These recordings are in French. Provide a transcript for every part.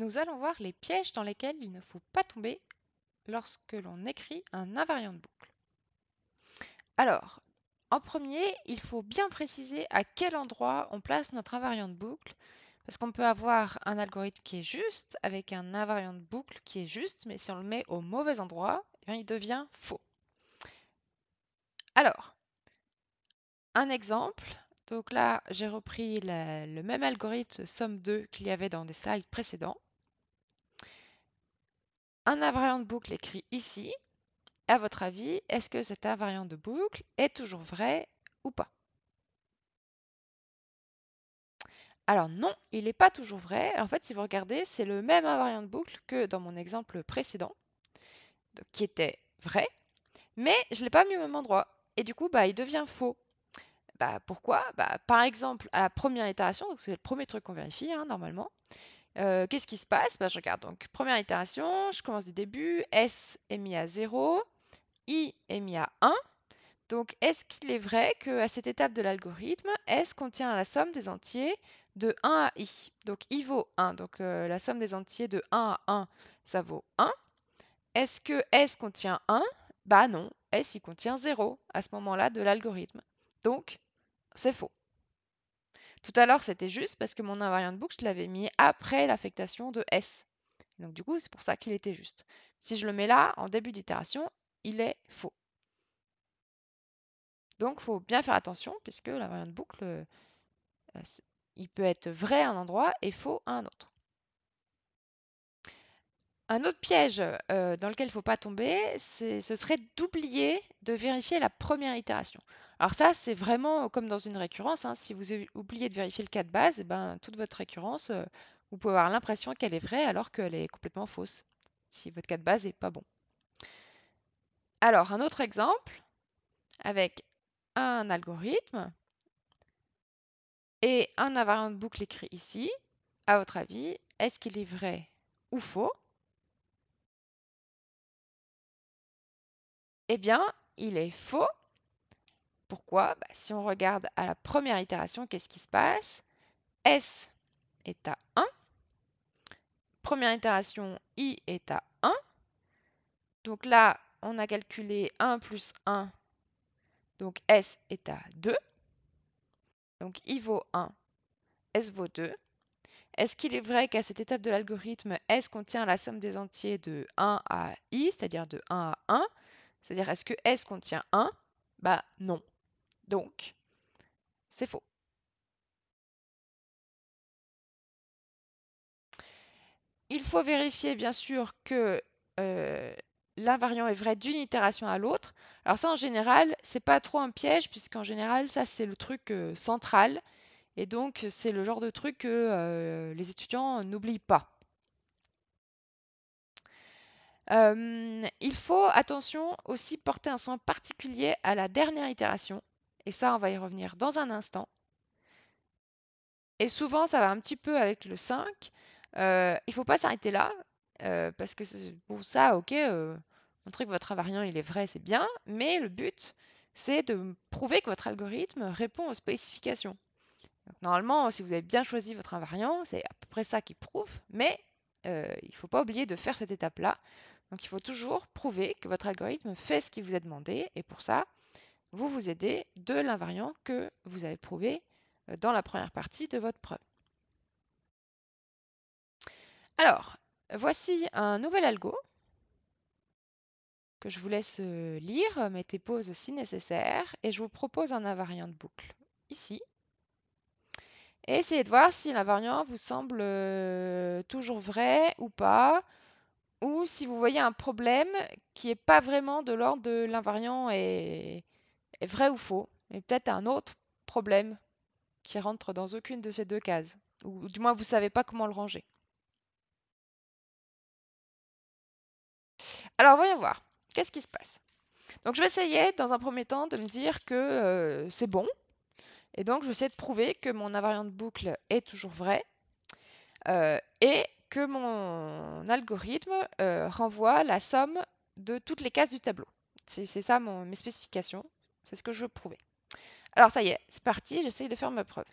Nous allons voir les pièges dans lesquels il ne faut pas tomber lorsque l'on écrit un invariant de boucle. Alors, en premier, il faut bien préciser à quel endroit on place notre invariant de boucle, parce qu'on peut avoir un algorithme qui est juste avec un invariant de boucle qui est juste, mais si on le met au mauvais endroit, eh il devient faux. Alors, un exemple. Donc là, j'ai repris le même algorithme somme 2 qu'il y avait dans des slides précédents. Un invariant de boucle écrit ici, à votre avis, est-ce que cet invariant de boucle est toujours vrai ou pas Alors non, il n'est pas toujours vrai. En fait, si vous regardez, c'est le même invariant de boucle que dans mon exemple précédent, qui était vrai, mais je ne l'ai pas mis au même endroit. Et du coup, bah, il devient faux. Bah, pourquoi bah, Par exemple, à la première itération, donc c'est le premier truc qu'on vérifie hein, normalement, euh, qu'est-ce qui se passe bah, Je regarde donc première itération, je commence du début, S est mis à 0, I est mis à 1. Donc est-ce qu'il est vrai qu'à cette étape de l'algorithme, S contient la somme des entiers de 1 à I Donc I vaut 1, donc euh, la somme des entiers de 1 à 1, ça vaut 1. Est-ce que S contient 1 Bah non, S il contient 0 à ce moment-là de l'algorithme. Donc c'est faux. Tout à l'heure, c'était juste parce que mon invariant de boucle, je l'avais mis après l'affectation de S. Donc du coup, c'est pour ça qu'il était juste. Si je le mets là, en début d'itération, il est faux. Donc, il faut bien faire attention, puisque l'invariant de boucle, euh, il peut être vrai à un endroit et faux à un autre. Un autre piège euh, dans lequel il ne faut pas tomber, ce serait d'oublier de vérifier la première itération. Alors ça, c'est vraiment comme dans une récurrence. Hein, si vous oubliez de vérifier le cas de base, eh ben, toute votre récurrence, vous pouvez avoir l'impression qu'elle est vraie alors qu'elle est complètement fausse, si votre cas de base n'est pas bon. Alors, un autre exemple avec un algorithme et un invariant de boucle écrit ici. À votre avis, est-ce qu'il est vrai ou faux Eh bien, il est faux pourquoi bah, Si on regarde à la première itération, qu'est-ce qui se passe S est à 1. Première itération, I est à 1. Donc là, on a calculé 1 plus 1. Donc S est à 2. Donc I vaut 1. S vaut 2. Est-ce qu'il est vrai qu'à cette étape de l'algorithme, S contient la somme des entiers de 1 à i, c'est-à-dire de 1 à 1 C'est-à-dire est-ce que S contient 1 Bah non. Donc, c'est faux. Il faut vérifier bien sûr que euh, l'invariant est vrai d'une itération à l'autre. Alors ça en général, c'est pas trop un piège puisqu'en général ça c'est le truc euh, central et donc c'est le genre de truc que euh, les étudiants n'oublient pas. il faut attention aussi porter un soin particulier à la dernière itération et ça, on va y revenir dans un instant. Et souvent, ça va un petit peu avec le 5. Euh, il ne faut pas s'arrêter là, euh, parce que pour ça, ok, euh, montrer que votre invariant il est vrai, c'est bien, mais le but, c'est de prouver que votre algorithme répond aux spécifications. normalement, si vous avez bien choisi votre invariant, c'est à peu près ça qui prouve, mais il ne faut pas oublier de faire cette étape-là. Donc il faut toujours prouver que votre algorithme fait ce qui vous est demandé, et pour ça, vous vous aidez de l'invariant que vous avez prouvé euh, dans la première partie de votre preuve. Alors, voici un nouvel algo que je vous laisse euh, lire, mettez pause si nécessaire, et je vous propose un invariant de boucle ici. essayez de voir si l'invariant vous semble euh, toujours vrai ou pas, ou si vous voyez un problème qui n'est pas vraiment de l'ordre de l'invariant et est vrai ou faux, mais peut-être un autre problème qui rentre dans aucune de ces deux cases, ou du moins vous ne savez pas comment le ranger. Alors voyons voir, qu'est-ce qui se passe Donc je vais essayer dans un premier temps de me dire que euh, c'est bon, et donc je vais essayer de prouver que mon invariant de boucle est toujours vrai, euh, et que mon algorithme euh, renvoie la somme de toutes les cases du tableau. C'est ça mes spécifications. C'est ce que je veux prouver. Alors ça y est, c'est parti, j'essaye de faire ma preuve.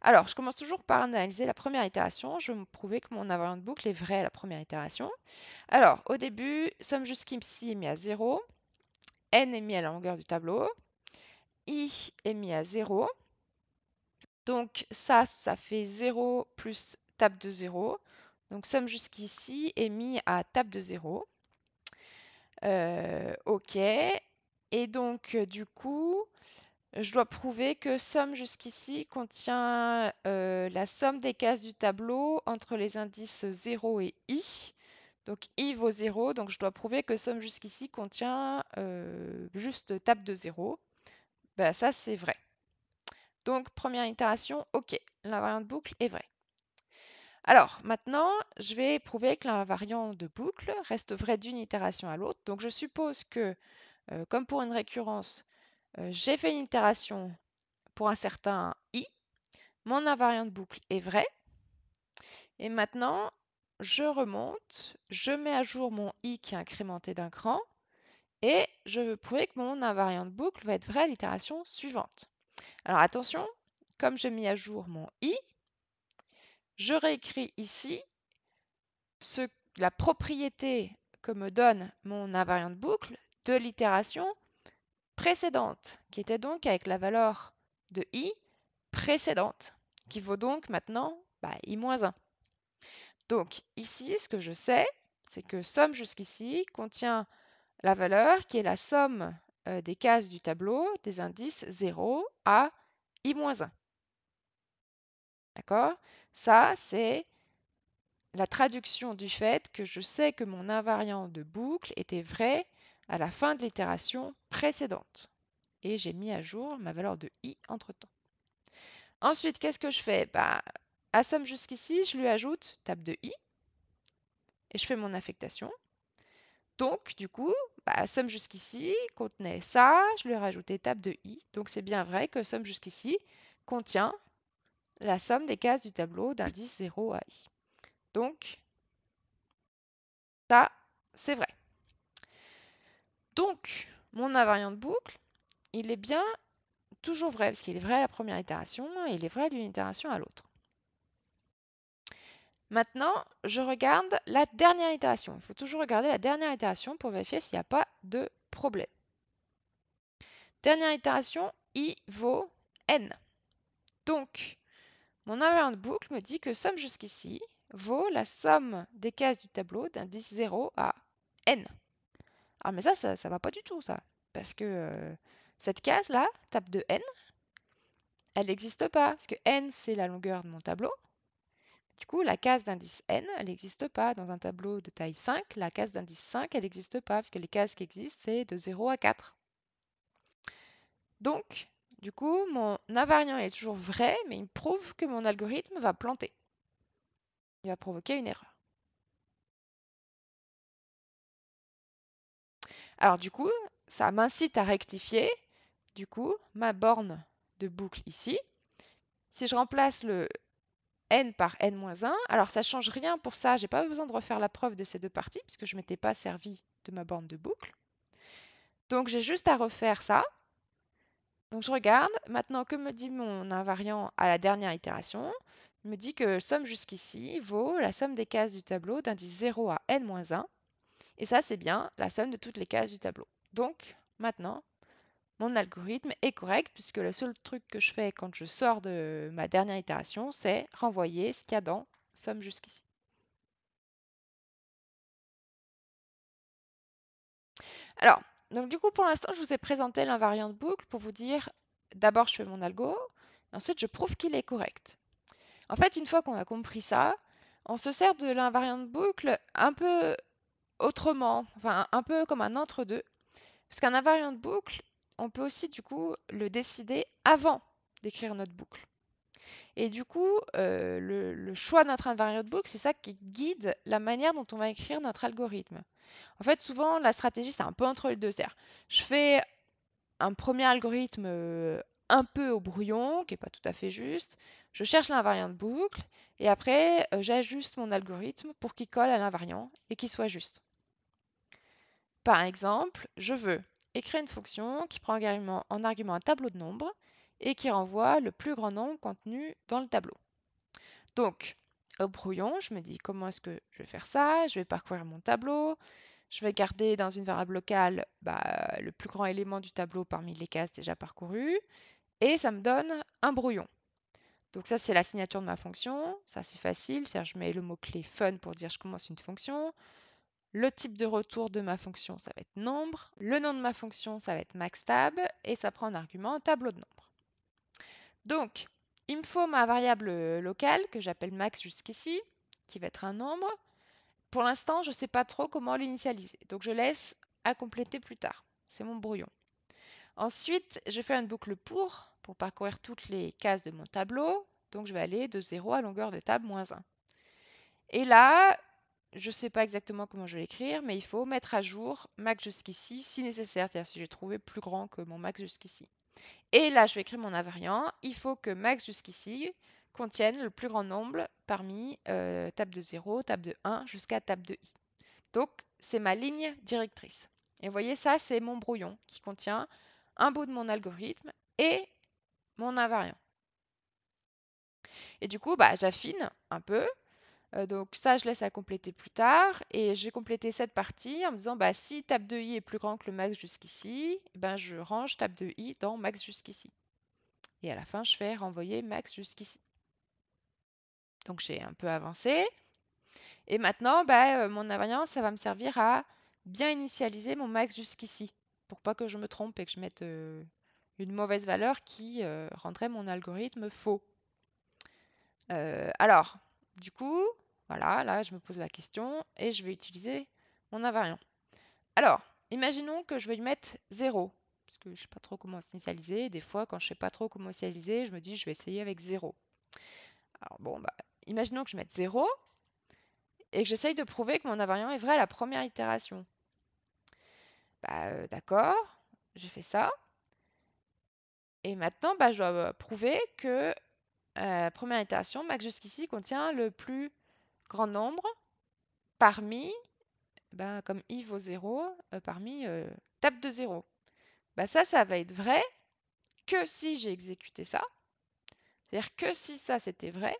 Alors, je commence toujours par analyser la première itération. Je vais prouver que mon invariant de boucle est vrai à la première itération. Alors, au début, somme jusqu'ici est mis à 0. n est mis à la longueur du tableau. i est mis à 0. Donc ça, ça fait 0 plus table de 0. Donc somme jusqu'ici est mis à table de 0. Euh, ok, et donc, euh, du coup, je dois prouver que somme jusqu'ici contient euh, la somme des cases du tableau entre les indices 0 et i. Donc i vaut 0, donc je dois prouver que somme jusqu'ici contient euh, juste table de 0. Ben, bah, ça, c'est vrai. Donc, première itération, OK, l'invariant de boucle est vrai. Alors, maintenant, je vais prouver que l'invariant de boucle reste vrai d'une itération à l'autre. Donc, je suppose que comme pour une récurrence, j'ai fait une itération pour un certain i, mon invariant de boucle est vrai, et maintenant je remonte, je mets à jour mon i qui est incrémenté d'un cran, et je veux prouver que mon invariant de boucle va être vrai à l'itération suivante. Alors attention, comme j'ai mis à jour mon i, je réécris ici la propriété que me donne mon invariant de boucle de l'itération précédente, qui était donc avec la valeur de i précédente, qui vaut donc maintenant bah, i-1. Donc ici, ce que je sais, c'est que somme jusqu'ici contient la valeur qui est la somme euh, des cases du tableau des indices 0 à i-1. D'accord Ça, c'est la traduction du fait que je sais que mon invariant de boucle était vrai à la fin de l'itération précédente. Et j'ai mis à jour ma valeur de i entre-temps. Ensuite, qu'est-ce que je fais bah, À somme jusqu'ici, je lui ajoute table de i et je fais mon affectation. Donc, du coup, bah, somme jusqu'ici contenait ça, je lui ai rajouté table de i. Donc, c'est bien vrai que somme jusqu'ici contient la somme des cases du tableau d'indice 0 à i. Donc, ça, c'est vrai. Donc, mon invariant de boucle, il est bien toujours vrai, parce qu'il est vrai à la première itération et il est vrai d'une itération à l'autre. Maintenant, je regarde la dernière itération. Il faut toujours regarder la dernière itération pour vérifier s'il n'y a pas de problème. Dernière itération, i vaut n. Donc, mon invariant de boucle me dit que somme jusqu'ici vaut la somme des cases du tableau d'indice 0 à n. Ah mais ça, ça, ne va pas du tout, ça. Parce que cette case-là, tape de n, elle n'existe pas. Parce que n, c'est la longueur de mon tableau. Du coup, la case d'indice n, elle n'existe pas. Dans un tableau de taille 5, la case d'indice 5, elle n'existe pas. Parce que les cases qui existent, c'est de 0 à 4. Donc, du coup, mon invariant est toujours vrai, mais il prouve que mon algorithme va planter. Il va provoquer une erreur. Alors du coup, ça m'incite à rectifier, du coup, ma borne de boucle ici. Si je remplace le n par n-1, alors ça ne change rien pour ça, j'ai pas besoin de refaire la preuve de ces deux parties, puisque je ne m'étais pas servi de ma borne de boucle. Donc j'ai juste à refaire ça. Donc je regarde, maintenant que me dit mon invariant à la dernière itération Il me dit que somme jusqu'ici vaut la somme des cases du tableau d'indice 0 à n-1, et ça, c'est bien la somme de toutes les cases du tableau. Donc, maintenant, mon algorithme est correct puisque le seul truc que je fais quand je sors de ma dernière itération, c'est renvoyer ce qu'il y a dans somme jusqu'ici. Alors, donc du coup, pour l'instant, je vous ai présenté l'invariant de boucle pour vous dire, d'abord, je fais mon algo, et ensuite, je prouve qu'il est correct. En fait, une fois qu'on a compris ça, on se sert de l'invariant de boucle un peu autrement, enfin un peu comme un entre-deux. Parce qu'un invariant de boucle, on peut aussi du coup le décider avant d'écrire notre boucle. Et du coup, euh, le, choix de notre invariant de boucle, c'est ça qui guide la manière dont on va écrire notre algorithme. En fait, souvent, la stratégie, c'est un peu entre les deux. cest je fais un premier algorithme euh, un peu au brouillon, qui n'est pas tout à fait juste, je cherche l'invariant de boucle, et après, euh, j'ajuste mon algorithme pour qu'il colle à l'invariant et qu'il soit juste par exemple, je veux écrire une fonction qui prend en argument un tableau de nombres et qui renvoie le plus grand nombre contenu dans le tableau. Donc, au brouillon, je me dis comment est-ce que je vais faire ça, je vais parcourir mon tableau, je vais garder dans une variable locale bah, le plus grand élément du tableau parmi les cases déjà parcourues, et ça me donne un brouillon. Donc ça, c'est la signature de ma fonction, ça c'est facile, cest je mets le mot-clé fun pour dire je commence une fonction, le type de retour de ma fonction, ça va être nombre. Le nom de ma fonction, ça va être maxTab. Et ça prend un argument tableau de nombre ». Donc, il me faut ma variable locale que j'appelle max jusqu'ici, qui va être un nombre. Pour l'instant, je ne sais pas trop comment l'initialiser. Donc, je laisse à compléter plus tard. C'est mon brouillon. Ensuite, je fais une boucle pour, pour parcourir toutes les cases de mon tableau. Donc, je vais aller de 0 à longueur de table moins 1. Et là, je ne sais pas exactement comment je vais l'écrire, mais il faut mettre à jour max jusqu'ici si nécessaire, c'est-à-dire si j'ai trouvé plus grand que mon max jusqu'ici. Et là, je vais écrire mon invariant. Il faut que max jusqu'ici contienne le plus grand nombre parmi euh, table de 0, table de 1 jusqu'à table de i. Donc, c'est ma ligne directrice. Et vous voyez, ça, c'est mon brouillon qui contient un bout de mon algorithme et mon invariant. Et du coup, bah, j'affine un peu euh, donc ça, je laisse à compléter plus tard. Et j'ai complété cette partie en me disant, bah, si table de i est plus grand que le max jusqu'ici, eh ben, je range table de i dans max jusqu'ici. Et à la fin, je fais renvoyer max jusqu'ici. Donc j'ai un peu avancé. Et maintenant, bah, euh, mon invariance, ça va me servir à bien initialiser mon max jusqu'ici, pour pas que je me trompe et que je mette euh, une mauvaise valeur qui rendrait mon algorithme faux. alors, du coup, voilà, là, je me pose la question et je vais utiliser mon invariant. Alors, imaginons que je vais lui mettre 0, parce que je ne sais pas trop comment initialiser. Des fois, quand je ne sais pas trop comment initialiser, je me dis, je vais essayer avec 0. Alors, bon, bah, imaginons que je mette 0 et que j'essaye de prouver que mon invariant est vrai à la première itération. Bah, euh, d'accord, j'ai fait ça. Et maintenant, bah, je dois euh, prouver que euh, la première itération, max jusqu'ici, contient le plus grand nombre parmi, ben, comme i vaut 0, euh, parmi euh, table de 0. Ben ça, ça va être vrai que si j'ai exécuté ça. C'est-à-dire que si ça, c'était vrai.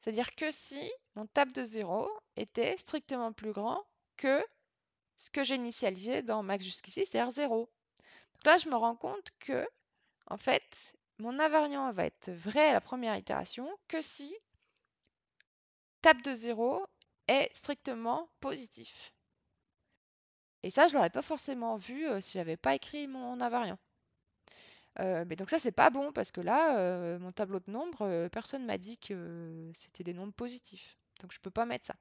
C'est-à-dire que si mon table de 0 était strictement plus grand que ce que j'ai initialisé dans max jusqu'ici, c'est-à-dire 0. Donc là, je me rends compte que, en fait, mon invariant va être vrai à la première itération que si table de zéro est strictement positif. Et ça, je l'aurais pas forcément vu euh, si si n'avais pas écrit mon invariant. Euh, mais donc ça, c'est pas bon parce que là, euh, mon tableau de nombres, personne ne m'a dit que c'était des nombres positifs. Donc je peux pas mettre ça.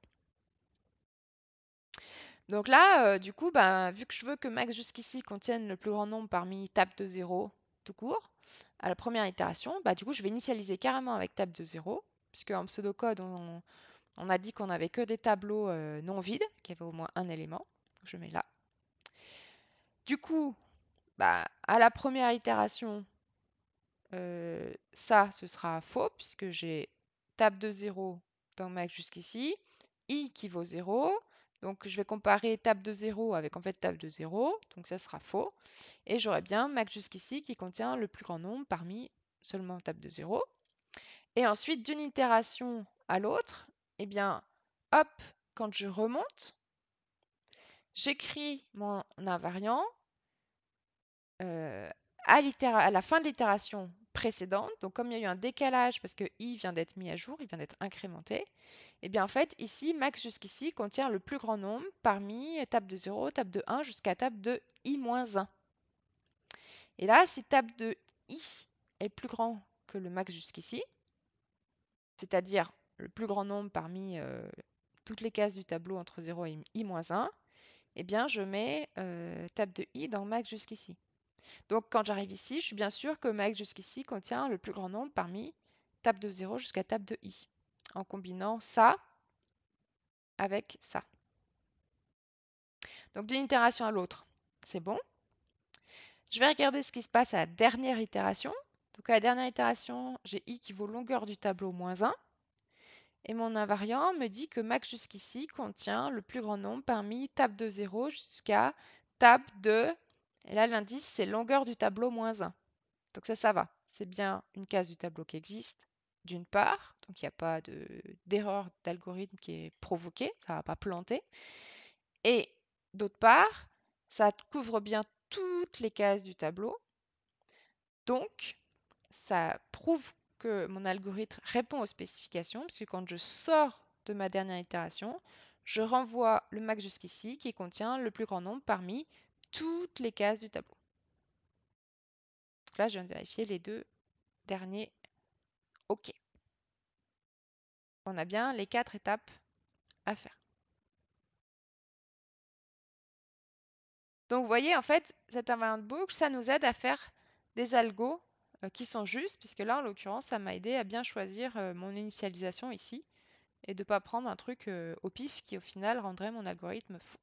Donc là, du coup, ben, vu que je veux que max jusqu'ici contienne le plus grand nombre parmi table de 0 tout court, à la première itération, bah, du coup, je vais initialiser carrément avec table de 0, puisque en pseudocode, on, on a dit qu'on n'avait que des tableaux euh, non vides, qui avaient au moins un élément. Je mets là. Du coup, bah, à la première itération, euh, ça, ce sera faux, puisque j'ai table de 0 dans Mac jusqu'ici, i qui vaut 0. Donc, je vais comparer table de 0 avec en fait table de 0, donc ça sera faux. Et j'aurai bien Mac jusqu'ici qui contient le plus grand nombre parmi seulement table de 0. Et ensuite, d'une itération à l'autre, eh bien, hop, quand je remonte, j'écris mon invariant euh, à, la fin de l'itération précédente. Donc, comme il y a eu un décalage parce que i vient d'être mis à jour, il vient d'être incrémenté, eh bien, en fait, ici, max jusqu'ici contient le plus grand nombre parmi table de 0, table de 1 jusqu'à table de i-1. Et là, si table de i est plus grand que le max jusqu'ici, c'est-à-dire le plus grand nombre parmi euh, toutes les cases du tableau entre 0 et i-1, eh bien, je mets euh, table de i dans max jusqu'ici. Donc, quand j'arrive ici, je suis bien sûr que max jusqu'ici contient le plus grand nombre parmi table de 0 jusqu'à table de i, en combinant ça avec ça. Donc, d'une itération à l'autre, c'est bon. Je vais regarder ce qui se passe à la dernière itération. Donc, à la dernière itération, j'ai i qui vaut longueur du tableau moins 1 et mon invariant me dit que max jusqu'ici contient le plus grand nombre parmi table de 0 jusqu'à table de... Et là, l'indice, c'est longueur du tableau moins 1. Donc ça, ça va. C'est bien une case du tableau qui existe, d'une part. Donc il n'y a pas d'erreur d'algorithme qui est provoquée. Ça ne va pas planter. Et d'autre part, ça couvre bien toutes les cases du tableau. Donc, ça prouve que mon algorithme répond aux spécifications, puisque quand je sors de ma dernière itération, je renvoie le max jusqu'ici qui contient le plus grand nombre parmi toutes les cases du tableau. là, je viens de vérifier les deux derniers OK. On a bien les quatre étapes à faire. Donc vous voyez, en fait, cet invariant boucle, ça nous aide à faire des algos euh, qui sont justes, puisque là, en l'occurrence, ça m'a aidé à bien choisir euh, mon initialisation ici et de ne pas prendre un truc euh, au pif qui, au final, rendrait mon algorithme fou.